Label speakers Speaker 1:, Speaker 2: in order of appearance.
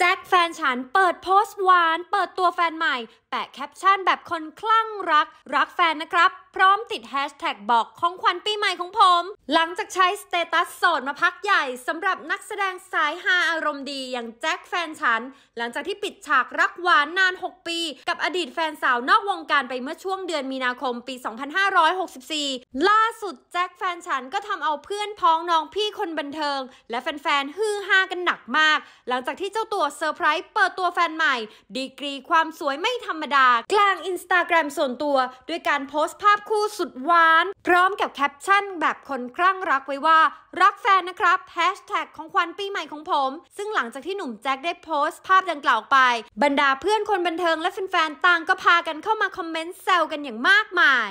Speaker 1: จ็คแฟนฉันเปิดโพสต์หวาน เปิดตัวแฟนใหม่ แปะแคปชั่นแบบคนคลั่งรักรักแฟนนะครับพร้อมติดแฮชแท็กบอกของขวัญปีใหม่ของผม หลังจากใช้สเตตัสโสดมาพักใหญ่สำหรับนักแสดงสายฮาอารมณ์ดีอย่างแจ็คแฟนฉัน หลังจากที่ปิดฉากรักหวานนาน 6 ปี กับอดีตแฟนสาวนอกวงการไปเมื่อช่วงเดือนมีนาคมปี 2564 ล่าสุดแจ็คแฟนฉันก็ทำเอาเพื่อนพ้องน้องพี่คนบันเทิง และแฟนๆฮือฮากันหนักมาก หลังจากที่เจ้าตัวเซอร์ไพรส์เปิดตัวแฟนใหม่ ดีกรีความสวยไม่ธรรมดา กลางอินสตาแกรมส่วนตัวด้วยการโพสต์ภาพคู่สุดหวาน พร้อมกับแคปชั่นแบบคนคลั่งรักไว้ว่า รักแฟนนะครับแฮชแท็กของขวัญปีใหม่ของผม ซึ่งหลังจากที่หนุ่มแจ็คได้โพสต์ภาพดังกล่าวไปบรรดาเพื่อนคนบันเทิงและแฟนๆต่างก็พากันเข้ามาคอมเม
Speaker 2: นต์แซวกันอย่างมากมาย